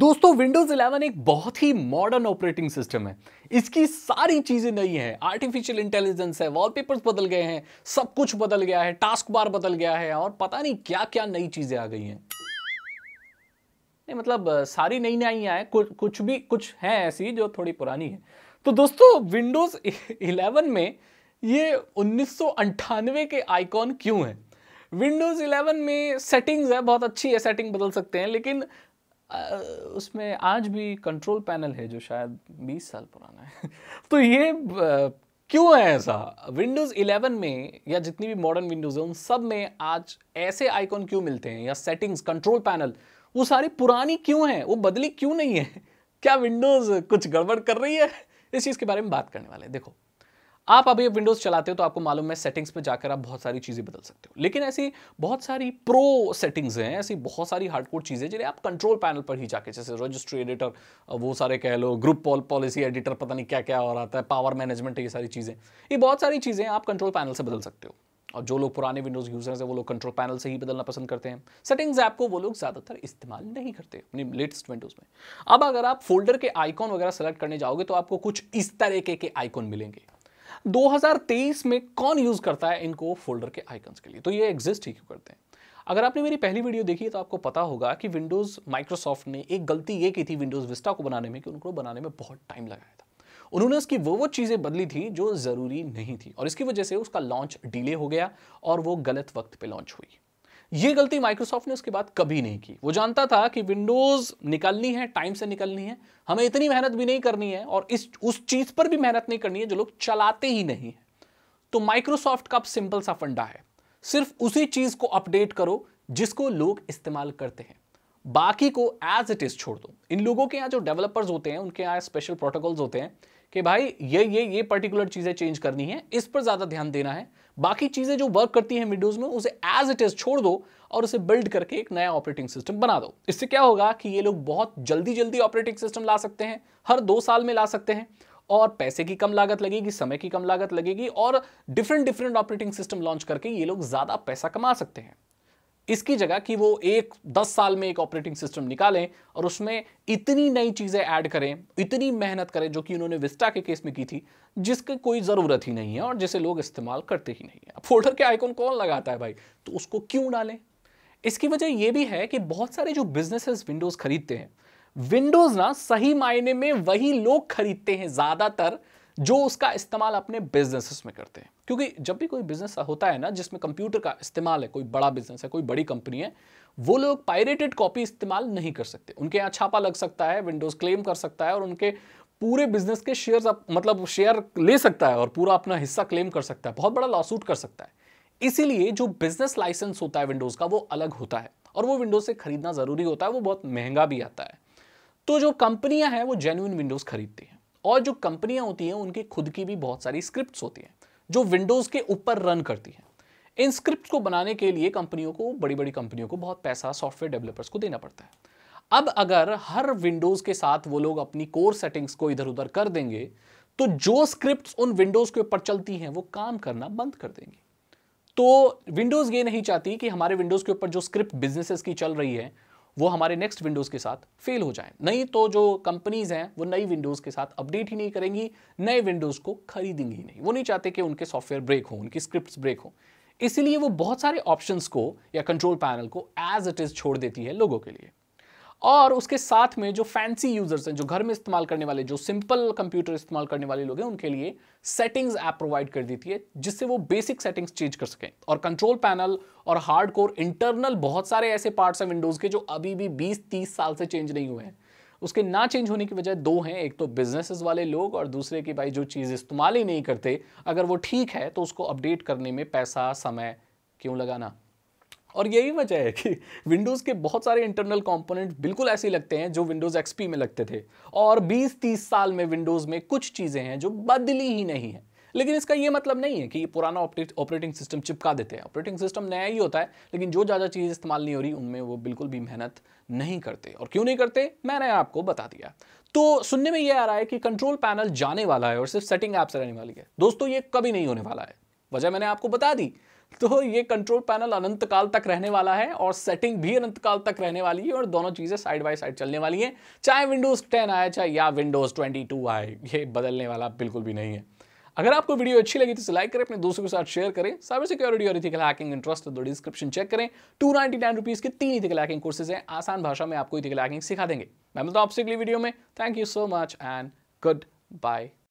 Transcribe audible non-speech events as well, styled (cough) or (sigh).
दोस्तों विंडोज 11 एक बहुत ही मॉडर्न ऑपरेटिंग सिस्टम है इसकी सारी चीजें नई हैं आर्टिफिशियल इंटेलिजेंस है वॉलपेपर्स बदल गए हैं सब कुछ बदल गया है टास्क बार बदल गया है और पता नहीं क्या क्या नई चीजें आ गई हैं नहीं मतलब सारी नई नई आए कुछ कुछ भी कुछ हैं ऐसी जो थोड़ी पुरानी है तो दोस्तों विंडोज 11 (laughs) में ये उन्नीस के आइकॉन क्यों है विंडोज 11 में सेटिंग्स है बहुत अच्छी है सेटिंग बदल सकते हैं लेकिन उसमें आज भी कंट्रोल पैनल है जो शायद 20 साल पुराना है (laughs) तो ये क्यों है ऐसा विंडोज़ 11 में या जितनी भी मॉडर्न विंडोज़ है उन सब में आज ऐसे आइकॉन क्यों मिलते हैं या सेटिंग्स कंट्रोल पैनल वो सारी पुरानी क्यों है वो बदली क्यों नहीं है (laughs) क्या विंडोज़ कुछ गड़बड़ कर रही है इस चीज़ के बारे में बात करने वाले हैं देखो आप अभी विंडोज चलाते हो तो आपको मालूम है सेटिंग्स पे जाकर आप बहुत सारी चीज़ें बदल सकते हो लेकिन ऐसी बहुत सारी प्रो सेटिंग्स हैं ऐसी बहुत सारी हार्डकोर चीज़ें जिन्हें आप कंट्रोल पैनल पर ही जाके जैसे रजिस्ट्री एडिटर वो सारे कह लो ग्रुप पॉल पॉलिसी एडिटर पता नहीं क्या क्या और आता है पावर मैनेजमेंट ये सारी चीज़ें ये बहुत सारी चीज़ें आप कंट्रोल पैनल से बदल सकते हो और जो लोग पुराने विंडोज़ यूजर्स हैं वो लोग कंट्रोल पैनल से ही बदलना पसंद करते हैं सेटिंग्स ऐप को वो लोग ज़्यादातर इस्तेमाल नहीं करते अपनी लेटेस्ट विंडोज़ में अब अगर आप फोल्डर के आइकॉन वगैरह सेलेक्ट करने जाओगे तो आपको कुछ इस तरीके के आइकॉन मिलेंगे 2023 में कौन यूज करता है इनको फोल्डर के आइकन्स के लिए तो ये एग्जिस्ट ही क्यों करते हैं अगर आपने मेरी पहली वीडियो देखी है तो आपको पता होगा कि विंडोज़ माइक्रोसॉफ्ट ने एक गलती ये की थी विंडोज़ विस्टा को बनाने में कि उनको बनाने में बहुत टाइम लगाया था उन्होंने उसकी वो वो चीज़ें बदली थी जो ज़रूरी नहीं थी और इसकी वजह से उसका लॉन्च डिले हो गया और वो गलत वक्त पे लॉन्च हुई ये गलती माइक्रोसॉफ्ट ने उसके बाद कभी नहीं की वो जानता था कि विंडोज निकलनी है टाइम से निकलनी है हमें इतनी मेहनत भी नहीं करनी है और इस उस चीज पर भी मेहनत नहीं करनी है जो लोग चलाते ही नहीं है तो माइक्रोसॉफ्ट का सिंपल सा फंडा है सिर्फ उसी चीज को अपडेट करो जिसको लोग इस्तेमाल करते हैं बाकी को एज इट इज छोड़ दो इन लोगों के यहाँ जो डेवलपर्स होते हैं उनके यहाँ स्पेशल प्रोटोकॉल्स होते हैं कि भाई ये ये ये पर्टिकुलर चीज़ें चेंज करनी है इस पर ज़्यादा ध्यान देना है बाकी चीज़ें जो वर्क करती हैं विंडोज़ में उसे एज इट इज़ छोड़ दो और उसे बिल्ड करके एक नया ऑपरेटिंग सिस्टम बना दो इससे क्या होगा कि ये लोग बहुत जल्दी जल्दी ऑपरेटिंग सिस्टम ला सकते हैं हर दो साल में ला सकते हैं और पैसे की कम लागत लगेगी समय की कम लागत लगेगी और different different operating system launch करके ये लोग ज़्यादा पैसा कमा सकते हैं इसकी जगह कि वो एक दस साल में एक ऑपरेटिंग सिस्टम निकालें और उसमें इतनी नई चीज़ें ऐड करें इतनी मेहनत करें जो कि उन्होंने विस्टा के केस में की थी जिसकी कोई ज़रूरत ही नहीं है और जिसे लोग इस्तेमाल करते ही नहीं हैं फोल्डर के आइकॉन कौन लगाता है भाई तो उसको क्यों डालें इसकी वजह यह भी है कि बहुत सारे जो बिजनेसेस विंडोज़ खरीदते हैं विंडोज़ ना सही मायने में वही लोग खरीदते हैं ज़्यादातर जो उसका इस्तेमाल अपने बिजनेसेस में करते हैं क्योंकि जब भी कोई बिजनेस होता है ना जिसमें कंप्यूटर का इस्तेमाल है कोई बड़ा बिजनेस है कोई बड़ी कंपनी है वो लोग पायरेटेड कॉपी इस्तेमाल नहीं कर सकते उनके यहाँ छापा लग सकता है विंडोज क्लेम कर सकता है और उनके पूरे बिजनेस के शेयर मतलब शेयर ले सकता है और पूरा अपना हिस्सा क्लेम कर सकता है बहुत बड़ा लॉसूट कर सकता है इसीलिए जो बिजनेस लाइसेंस होता है विंडोज का वो अलग होता है और वो विंडोज से खरीदना जरूरी होता है वो बहुत महंगा भी आता है तो जो कंपनियां हैं वो जेन्यून विंडोज खरीदती हैं और जो कंपनियां होती हैं उनकी खुद की भी बहुत सारी स्क्रिप्ट होती हैं जो विंडोज़ के ऊपर रन करती हैं इन स्क्रिप्ट को बनाने के लिए कंपनियों को बड़ी बड़ी कंपनियों को बहुत पैसा सॉफ्टवेयर डेवलपर्स को देना पड़ता है अब अगर हर विंडोज़ के साथ वो लोग अपनी कोर सेटिंग्स को इधर उधर कर देंगे तो जो स्क्रिप्ट उन विंडोज़ के ऊपर चलती हैं वो काम करना बंद कर देंगी तो विंडोज़ ये नहीं चाहती कि हमारे विंडोज़ के ऊपर जो स्क्रिप्ट बिजनेसेस की चल रही है वो हमारे नेक्स्ट विंडोज़ के साथ फेल हो जाए नहीं तो जो कंपनीज़ हैं वो नई विंडोज़ के साथ अपडेट ही नहीं करेंगी नए विंडोज़ को खरीदेंगी नहीं वो नहीं चाहते कि उनके सॉफ्टवेयर ब्रेक हो उनकी स्क्रिप्ट ब्रेक हो इसीलिए वो बहुत सारे ऑप्शंस को या कंट्रोल पैनल को एज इट इज़ छोड़ देती है लोगों के लिए और उसके साथ में जो फैंसी यूजर्स हैं जो घर में इस्तेमाल करने वाले जो सिंपल कंप्यूटर इस्तेमाल करने वाले लोग हैं उनके लिए सेटिंग्स ऐप प्रोवाइड कर देती है जिससे वो बेसिक सेटिंग्स चेंज कर सकें और कंट्रोल पैनल और हार्ड कोर इंटरनल बहुत सारे ऐसे पार्ट्स हैं विंडोज़ के जो अभी भी बीस तीस साल से चेंज नहीं हुए हैं उसके ना चेंज होने की वजह दो हैं एक तो बिजनेस वाले लोग और दूसरे की भाई जो चीज़ इस्तेमाल ही नहीं करते अगर वो ठीक है तो उसको अपडेट करने में पैसा समय क्यों लगाना और यही वजह है कि विंडोज़ के बहुत सारे इंटरनल कॉम्पोनेंट बिल्कुल ऐसे लगते हैं जो विंडोज़ एक्सपी में लगते थे और 20-30 साल में विंडोज़ में कुछ चीज़ें हैं जो बदली ही नहीं है लेकिन इसका ये मतलब नहीं है कि ये पुराना ऑपरेटिंग सिस्टम चिपका देते हैं ऑपरेटिंग सिस्टम नया ही होता है लेकिन जो ज़्यादा चीज़ इस्तेमाल नहीं हो रही उनमें वो बिल्कुल भी मेहनत नहीं करते और क्यों नहीं करते मैंने आपको बता दिया तो सुनने में ये आ रहा है कि कंट्रोल पैनल जाने वाला है और सिर्फ सेटिंग से रहने वाली है दोस्तों ये कभी नहीं होने वाला है वजह मैंने आपको बता दी तो ये कंट्रोल पैनल अनंत काल तक रहने वाला है और सेटिंग भी अनंत काल तक रहने वाली है और दोनों चीज़ें साइड बाय साइड चलने वाली हैं चाहे विंडोज़ 10 आए चाहे या विंडोज़ 22 आए ये बदलने वाला बिल्कुल भी नहीं है अगर आपको वीडियो अच्छी लगी तो लाइक करें अपने दोस्तों के साथ शेयर करें साइबर सिक्योरिटी और इथिकल हैकिंग इंटरेस्ट तो डिस्क्रिप्शन चेक करें टू नाइनटी नाइन रुपीज़ के तीन इथिकल हैकिंग कोर्सेज हैं आसान भाषा में आपको इथिकल हैकिंग सिखा देंगे मैं मिलता हूँ आपसे अगली वीडियो में thank you so much and good bye